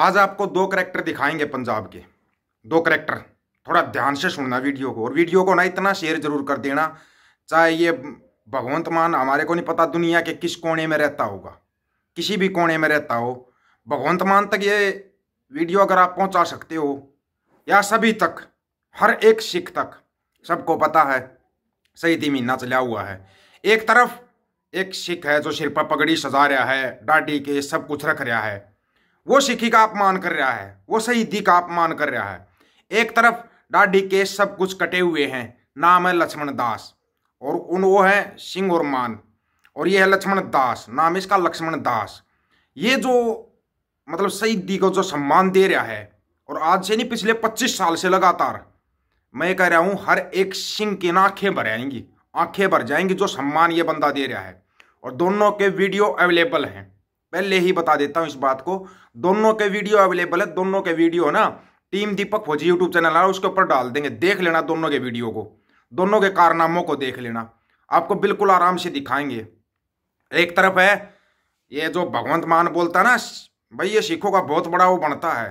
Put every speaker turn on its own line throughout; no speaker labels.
आज आपको दो करेक्टर दिखाएंगे पंजाब के दो करेक्टर थोड़ा ध्यान से सुनना वीडियो को और वीडियो को ना इतना शेयर जरूर कर देना चाहे ये भगवंत मान हमारे को नहीं पता दुनिया के किस कोने में रहता होगा किसी भी कोने में रहता हो भगवंत मान तक ये वीडियो अगर आप पहुंचा सकते हो या सभी तक हर एक सिख तक सबको पता है शहीदी महीना चला हुआ है एक तरफ एक सिख है जो सिर पर पगड़ी सजा रहा है डाटी के सब कुछ रख रहा है वो सिखी का अपमान कर रहा है वो शहीदी का अपमान कर रहा है एक तरफ डाडी के सब कुछ कटे हुए हैं नाम है लक्ष्मण दास और उन वो है सिंह और मान और ये है लक्ष्मण दास नाम इसका लक्ष्मण दास ये जो मतलब शहीदी को जो सम्मान दे रहा है और आज से नहीं पिछले 25 साल से लगातार मैं कह रहा हूं हर एक सिंह की ना आँखें भर आएंगी आंखें भर जाएंगी जो सम्मान ये बंदा दे रहा है और दोनों के वीडियो अवेलेबल हैं पहले ही बता देता हूं इस बात को दोनों के वीडियो अवेलेबल है दोनों के वीडियो ना टीम दीपक फौजी यूट्यूब चैनल है उसके ऊपर डाल देंगे देख लेना दोनों के वीडियो को दोनों के कारनामों को देख लेना आपको बिल्कुल आराम से दिखाएंगे एक तरफ है ये जो भगवंत मान बोलता ना भाई ये सिखों का बहुत बड़ा वो बनता है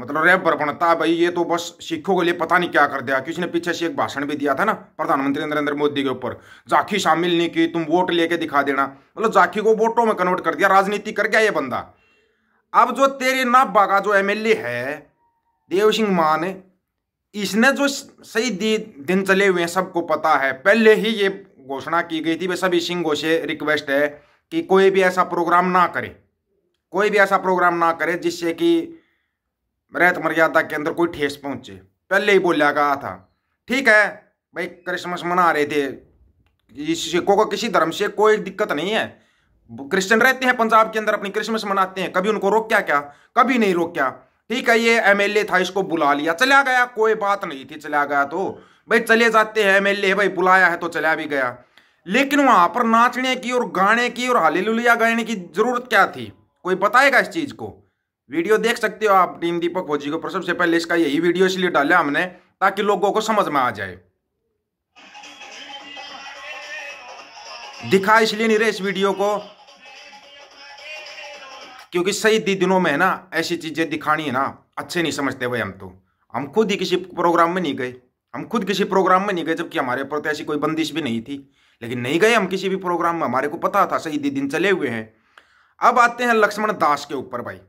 मतलब रैप पर बनता भाई ये तो बस सिखों के लिए पता नहीं क्या कर दिया किसी ने पीछे से एक भाषण भी दिया था ना प्रधानमंत्री नरेंद्र मोदी के ऊपर जाखी शामिल नहीं की तुम वोट लेके दिखा देना मतलब जाखी को वोटों में कन्वर्ट कर दिया राजनीति कर गया ये बंदा अब जो तेरे नाबा का जो एम है देव सिंह मान इसने जो सही दी दिन चले हुए हैं सबको पता है पहले ही ये घोषणा की गई थी वे सभी सिंह से रिक्वेस्ट है कि कोई भी ऐसा प्रोग्राम ना करे कोई भी ऐसा प्रोग्राम ना करे जिससे कि रहत मर्यादा के अंदर कोई ठेस पहुंचे पहले ही बोला कहा था ठीक है भाई क्रिसमस मना रहे थे सिखों को किसी धर्म से कोई दिक्कत नहीं है क्रिश्चियन रहते हैं पंजाब के अंदर अपनी क्रिसमस मनाते हैं कभी उनको रोक क्या क्या कभी नहीं रोक क्या ठीक है ये एमएलए था इसको बुला लिया चला गया कोई बात नहीं थी चला गया तो भाई चले जाते हैं एमएलए भाई बुलाया है तो चला भी गया लेकिन वहां पर नाचने की और गाने की और हाली गाने की जरूरत क्या थी कोई बताएगा इस चीज को वीडियो देख सकते हो आप टीम दीपक भोजी को पर सबसे पहले इसका यही वीडियो इसलिए डाला हमने ताकि लोगों को समझ में आ जाए दिखा इसलिए नहीं रहे इस वीडियो को क्योंकि सही दिनों में ना ऐसी चीजें दिखानी है ना अच्छे नहीं समझते भाई हम तो हम खुद ही किसी प्रोग्राम में नहीं गए हम खुद किसी प्रोग्राम में नहीं गए जबकि हमारे ऊपर तो ऐसी कोई बंदिश भी नहीं थी लेकिन नहीं गए हम किसी भी प्रोग्राम में हमारे को पता था सही दिन चले हुए हैं अब आते हैं लक्ष्मण दास के ऊपर भाई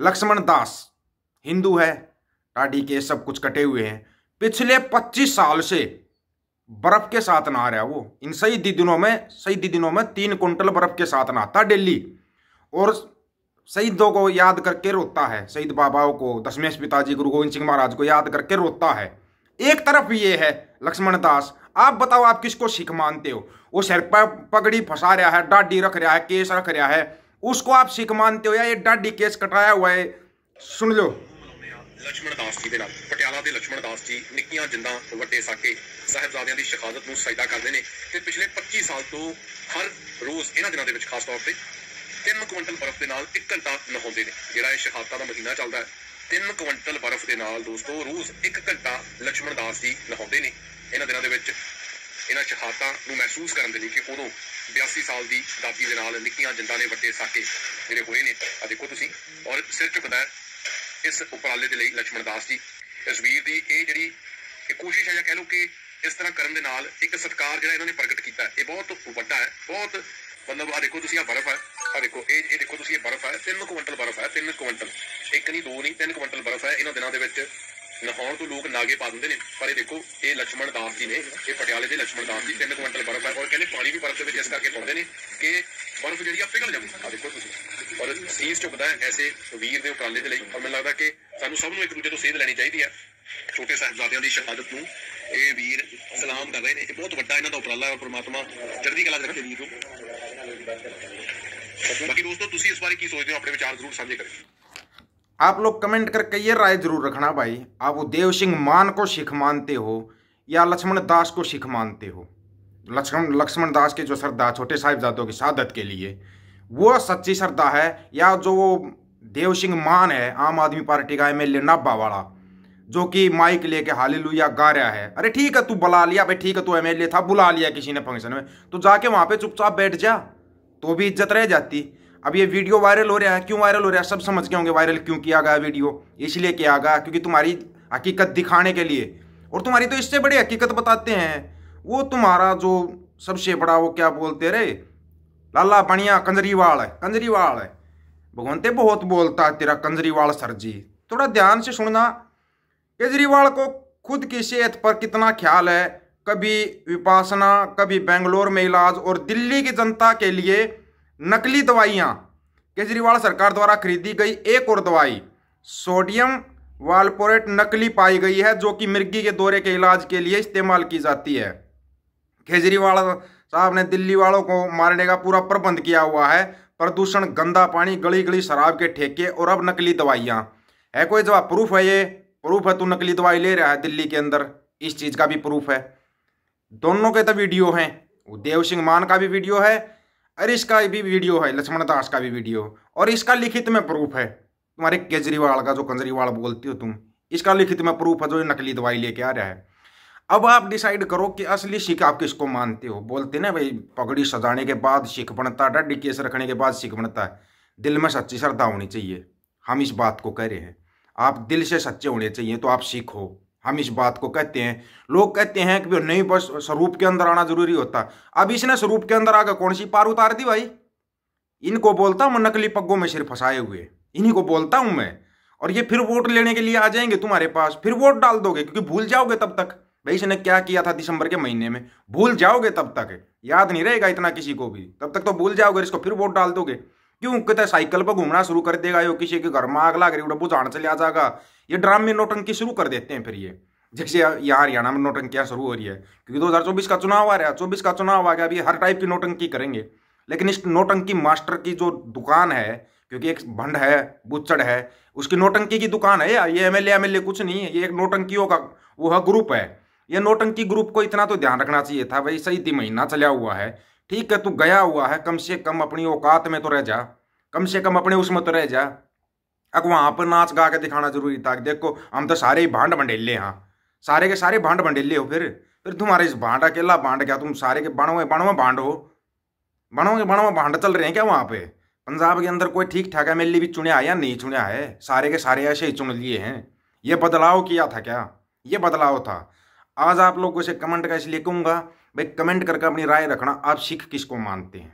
लक्ष्मण दास हिंदू है टाटी के सब कुछ कटे हुए हैं पिछले 25 साल से बर्फ के साथ नहा रहा वो इन सही दिनों में सही दिनों में तीन कुंटल बर्फ के साथ नहाता डेली और शहीदों को याद करके रोता है शहीद बाबाओं को दशमेश पिताजी गुरु गोविंद सिंह महाराज को याद करके रोता है एक तरफ ये है लक्ष्मण दास आप बताओ आप किसको सिख मानते हो वो सिर पर पगड़ी फंसा रहा है डाडी रख रहा है केस रख रहा है उसको आप सिख मानते हो या ये डाडी केस कटाया हुआ है ਸੁਣ ਲਓ ਲక్ష్మణ ਦਾਸ ਜੀ ਦੇ ਨਾਲ ਪਟਿਆਲਾ ਦੇ ਲక్ష్మణ ਦਾਸ
ਜੀ ਨਿੱਕੀਆਂ ਜਿੰਦਾਂ ਵੱਡੇ ਸਾਕੇ ਸਹਿਬਜ਼ਾਦਿਆਂ ਦੀ ਸ਼ਹਾਦਤ ਨੂੰ ਸਜਦਾ ਕਰਦੇ ਨੇ ਤੇ ਪਿਛਲੇ 25 ਸਾਲ ਤੋਂ ਹਰ ਰੋਜ਼ ਇਹਨਾਂ ਦਿਨਾਂ ਦੇ ਵਿੱਚ ਖਾਸ ਤੌਰ ਤੇ 3 ਕੁਇੰਟਲ ਬਰਫ਼ ਦੇ ਨਾਲ 1 ਘੰਟਾ ਨਹਾਉਂਦੇ ਨੇ ਜਿਹੜਾ ਇਹ ਸ਼ਹਾਦਤਾਂ ਦਾ ਮਹੀਨਾ ਚੱਲਦਾ ਹੈ 3 ਕੁਇੰਟਲ ਬਰਫ਼ ਦੇ ਨਾਲ ਦੋਸਤੋ ਰੋਜ਼ 1 ਘੰਟਾ ਲక్ష్మణ ਦਾਸ ਜੀ ਨਹਾਉਂਦੇ ਨੇ ਇਹਨਾਂ ਦਿਨਾਂ ਦੇ ਵਿੱਚ ਇਹਨਾਂ ਸ਼ਹਾਦਤਾਂ ਨੂੰ ਮਹਿਸੂਸ ਕਰਨ ਦੇ ਲਈ ਕਿ ਉਦੋਂ 82 ਸਾਲ ਦੀ ਦਾਦੀ ਦੇ ਨਾਲ ਨਿੱਕੀਆਂ ਜੰਦਾਂ ਨੇ ਵੱਟੇ ਸਾਕੇ ਜਿਹੜੇ ਹੋਏ ਨੇ ਆ ਦੇਖੋ ਤੁਸੀਂ ਔਰ ਸਿਰ ਝੁਕਦਾ ਇਸ ਉਪਰਾਲੇ ਦੇ ਲਈ ਲక్ష్మణ ਦਾਸ ਜੀ ਇਸ ਵੀਰ ਦੀ ਇਹ ਜਿਹੜੀ ਇਹ ਕੋਸ਼ਿਸ਼ ਹੈ ਜਾਂ ਕਹਿ ਲਓ ਕਿ ਇਸ ਤਰ੍ਹਾਂ ਕਰਨ ਦੇ ਨਾਲ ਇੱਕ ਸਤਕਾਰ ਜਿਹੜਾ ਇਹਨਾਂ ਨੇ ਪ੍ਰਗਟ ਕੀਤਾ ਇਹ ਬਹੁਤ ਵੱਡਾ ਹੈ ਬਹੁਤ ਮਤਲਬ ਆ ਦੇਖੋ ਤੁਸੀਂ ਆ ਬਰਫ਼ ਹੈ ਆ ਦੇਖੋ ਇਹ ਇਹ ਦੇਖੋ ਤੁਸੀਂ ਇਹ ਬਰਫ਼ ਹੈ 3 ਕੁਇੰਟਲ ਬਰਫ਼ ਹੈ 3 ਕੁਇੰਟਲ ਇੱਕ ਨਹੀਂ ਦੋ ਨਹੀਂ 3 ਕੁਇੰਟਲ ਬਰਫ਼ ਹੈ ਇਹਨਾਂ ਦਿਨਾਂ ਦੇ ਵਿੱਚ ਲਾਹੌਰ ਤੋਂ ਲੋਕ ਨਾਗੇ ਪਾ ਦਿੰਦੇ ਨੇ ਪਰ ਇਹ ਦੇਖੋ ਇਹ ਲక్ష్మణ ਦਾਸ ਜੀ ਨੇ ਇਹ ਪਟਿਆਲੇ ਦੇ ਲక్ష్మణ ਦਾਸ ਜੀ 3 ਕੁਇੰਟਲ ਬਰਫ਼ ਹੈ ਔਰ ਕਹਿੰਦੇ ਪਾਣੀ ਵੀ ਬਰਫ਼ ਦੇ ਵਿੱਚ ਇਸ ਕਰਕੇ ਪਾਉਂਦੇ ਨੇ ਕਿ ਬਰਫ਼ ਜਿਹੜੀ ਆ ਪਿਘਲ ਜਾਵੇ ਆ ਦੇਖੋ ਤੁਸੀਂ ਔਰ ਸੀਸ ਝੁਕਦਾ ਹੈ ਐਸੇ ਵੀਰ ਦੇ ਉਪਰਾਲੇ ਦੇ ਲਈ ਔਰ ਮੈਨੂੰ ਲੱਗਦਾ ਕਿ ਸਾਨੂੰ ਸਭ ਨੂੰ ਇੱਕ ਦੂਜੇ ਤੋਂ ਸੇਧ ਲੈਣੀ ਚਾਹੀਦੀ ਹੈ ਛੋਟੇ ਸਾਹਿਬਜ਼ਾਦਿਆਂ ਦੀ ਸ਼ਹਾਦਤ ਨੂੰ ਇਹ ਵੀਰ ਸਲਾਮ ਕਰ ਰਹੇ ਨੇ ਇਹ ਬਹੁਤ ਵੱਡਾ ਇਹਨਾਂ ਦਾ ਉਪਰਾਲਾ ਹੈ ਪ੍ਰਮਾਤਮਾ ਚੜ੍ਹਦੀ ਕਲਾ ਰੱਖੇ ਵੀਰ ਨੂੰ ਬਾਕੀ ਦੋਸਤੋ ਤੁਸੀਂ ਇਸ ਬਾਰੇ ਕੀ ਸੋਚਦੇ ਹੋ ਆਪਣੇ ਵਿਚਾਰ ਜ਼ਰੂਰ ਸਾਂਝੇ ਕਰਿਓ
आप लोग कमेंट करके ये राय जरूर रखना भाई आप वो देव सिंह मान को सिख मानते हो या लक्ष्मण दास को सिख मानते हो लक्ष्मण लक्ष्मण दास के जो श्रद्धा छोटे साहिबजादों की शहादत के लिए वो सच्ची श्रद्धा है या जो वो देव सिंह मान है आम आदमी पार्टी का एम एल नाबा वाला जो कि माइक लेके हाली लुया गा रहा है अरे ठीक है तू बुला लिया भाई ठीक है तू एमएलए था बुला लिया किसी ने फंक्शन में तो जाके वहाँ पे चुपचाप बैठ जा तो भी इज्जत रह जाती अब ये वीडियो वायरल हो रहा है क्यों वायरल हो रहा है सब समझ के होंगे वायरल क्यों किया गया वीडियो इसलिए किया गया क्योंकि तुम्हारी हकीकत दिखाने के लिए और तुम्हारी तो इससे बड़ी हकीकत बताते हैं वो तुम्हारा जो सबसे बड़ा वो क्या बोलते रे लाला बनिया कंजरीवाल है कंजरीवाल है भगवंते बहुत बोलता है तेरा कंजरीवाल सर जी थोड़ा ध्यान से सुनना केजरीवाल को खुद की सेहत पर कितना ख्याल है कभी विपासना कभी बेंगलोर में इलाज और दिल्ली की जनता के लिए नकली दवाइयाँ केजरीवाल सरकार द्वारा खरीदी गई एक और दवाई सोडियम वालपोरेट नकली पाई गई है जो कि मिर्गी के दौरे के इलाज के लिए इस्तेमाल की जाती है केजरीवाल साहब ने दिल्ली वालों को मारने का पूरा प्रबंध किया हुआ है प्रदूषण गंदा पानी गली गली शराब के ठेके और अब नकली दवाइयाँ है कोई जवाब प्रूफ है ये प्रूफ है तू नकली दवाई ले रहा है दिल्ली के अंदर इस चीज़ का भी प्रूफ है दोनों के तो वीडियो हैं देव सिंह मान का भी वीडियो है अरे इसका भी वीडियो है लक्ष्मण दास का भी वीडियो और इसका लिखित में प्रूफ है तुम्हारे केजरीवाल का जो कंजरीवाल बोलती हो तुम इसका लिखित में प्रूफ है जो नकली दवाई लेके आ रहा है अब आप डिसाइड करो कि असली सिख आप किसको मानते हो बोलते ना भाई पगड़ी सजाने के बाद सिख बनता है डड्डी केस रखने के बाद सिख बनता है दिल में सच्ची श्रद्धा होनी चाहिए हम इस बात को कह रहे हैं आप दिल से सच्चे होने चाहिए तो आप सिख हो हम इस बात को कहते हैं लोग कहते हैं कि नहीं बस स्वरूप के अंदर आना जरूरी होता अब इसने स्वरूप के अंदर आकर कौन सी पार उतार दी भाई इनको बोलता हूं नकली पग्गों में सिर फंसाए हुए इन्हीं को बोलता हूं मैं और ये फिर वोट लेने के लिए आ जाएंगे तुम्हारे पास फिर वोट डाल दोगे क्योंकि भूल जाओगे तब तक भाई इसने क्या किया था दिसंबर के महीने में भूल जाओगे तब तक याद नहीं रहेगा इतना किसी को भी तब तक तो भूल जाओगे इसको फिर वोट डाल दोगे क्यों कहते साइकिल पर घूमना शुरू कर देगा यो किसी के घर में आग लाग रही उड़ा बुझान चले आ जाएगा ये ड्राम में नोटंकी शुरू कर देते हैं फिर ये जैसे यहाँ हरियाणा में नोटंकियाँ शुरू हो रही है क्योंकि 2024 का चुनाव आ रहा है चौबीस का चुनाव आ गया अभी हर टाइप की नोटंकी करेंगे लेकिन इस नोटंकी मास्टर की जो दुकान है क्योंकि एक भंड है बुच्चड़ है उसकी नोटंकी की दुकान है यार ये एम एल कुछ नहीं है ये एक नोटंकियों का वो है ग्रुप है ये नोटंकी ग्रुप को इतना तो ध्यान रखना चाहिए था भाई सही महीना चला हुआ है ठीक है तू गया हुआ है कम से कम अपनी औकात में तो रह जा कम से कम अपने उसमें तो रह जा अब वहां पर नाच गा के दिखाना जरूरी था देखो हम तो सारे ही भांड बंडेले हाँ सारे के सारे भांड बंडेले हो फिर फिर तुम्हारे इस भांड अकेला भांड क्या तुम सारे के बाणों बाणों भांड हो बाणों के भांड चल रहे हैं क्या वहां पे पंजाब के अंदर कोई ठीक ठाक एम भी चुने या नहीं चुने है सारे के सारे ऐसे ही चुन लिए हैं ये बदलाव किया था क्या ये बदलाव था आज आप लोगों से कमेंट का इसलिए कहूँगा भाई कमेंट करके अपनी राय रखना आप सिख किसको मानते हैं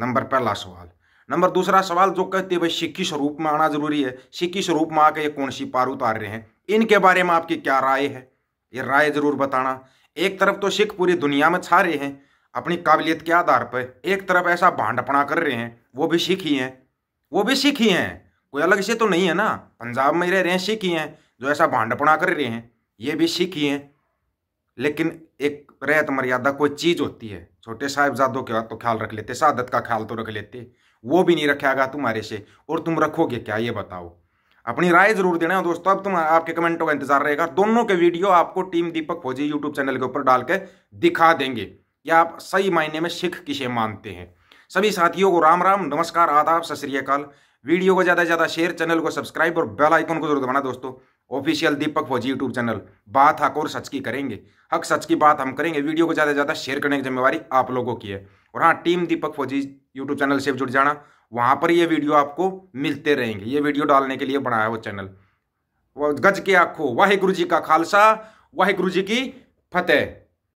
नंबर पहला सवाल नंबर दूसरा सवाल जो कहते हैं भाई सिक्खी स्वरूप में आना जरूरी है सिक्खी स्वरूप में आकर ये कौन सी पार उतार रहे हैं इनके बारे में आपकी क्या राय है ये राय जरूर बताना एक तरफ तो सिख पूरी दुनिया में छा रहे हैं अपनी काबिलियत के आधार पर एक तरफ ऐसा भांडपणा कर रहे हैं वो भी सिख ही हैं वो भी सिख ही हैं कोई अलग से तो नहीं है ना पंजाब में रह रहे हैं सिख ही हैं जो ऐसा भांडपणा कर रहे हैं ये भी सिख ही हैं लेकिन एक रेत मर्यादा कोई चीज़ होती है छोटे साहेबजादों के तो ख्याल रख लेते शादत का ख्याल तो रख लेते वो भी नहीं रखेगा तुम्हारे से और तुम रखोगे क्या ये बताओ अपनी राय जरूर देना दोस्तों अब तुम आपके कमेंटों का इंतजार रहेगा दोनों के वीडियो आपको टीम दीपक फौजी यूट्यूब चैनल के ऊपर डाल के दिखा देंगे कि आप सही मायने में सिख किसे मानते हैं सभी साथियों को राम राम नमस्कार आदाब सत वीडियो को ज़्यादा से ज़्यादा शेयर चैनल को सब्सक्राइब और बेल आइकन को जरूर दबाना दोस्तों ऑफिशियल दीपक फौजी यूट्यूब चैनल बात हक और सच की करेंगे हक सच की बात हम करेंगे वीडियो को ज़्यादा से ज़्यादा शेयर करने की जिम्मेवारी आप लोगों की है और हाँ टीम दीपक फौजी यूट्यूब चैनल से जुड़ जाना वहाँ पर ये वीडियो आपको मिलते रहेंगे ये वीडियो डालने के लिए बनाया वो चैनल गज के आखो वाहे जी का खालसा वाहे गुरु जी की फतेह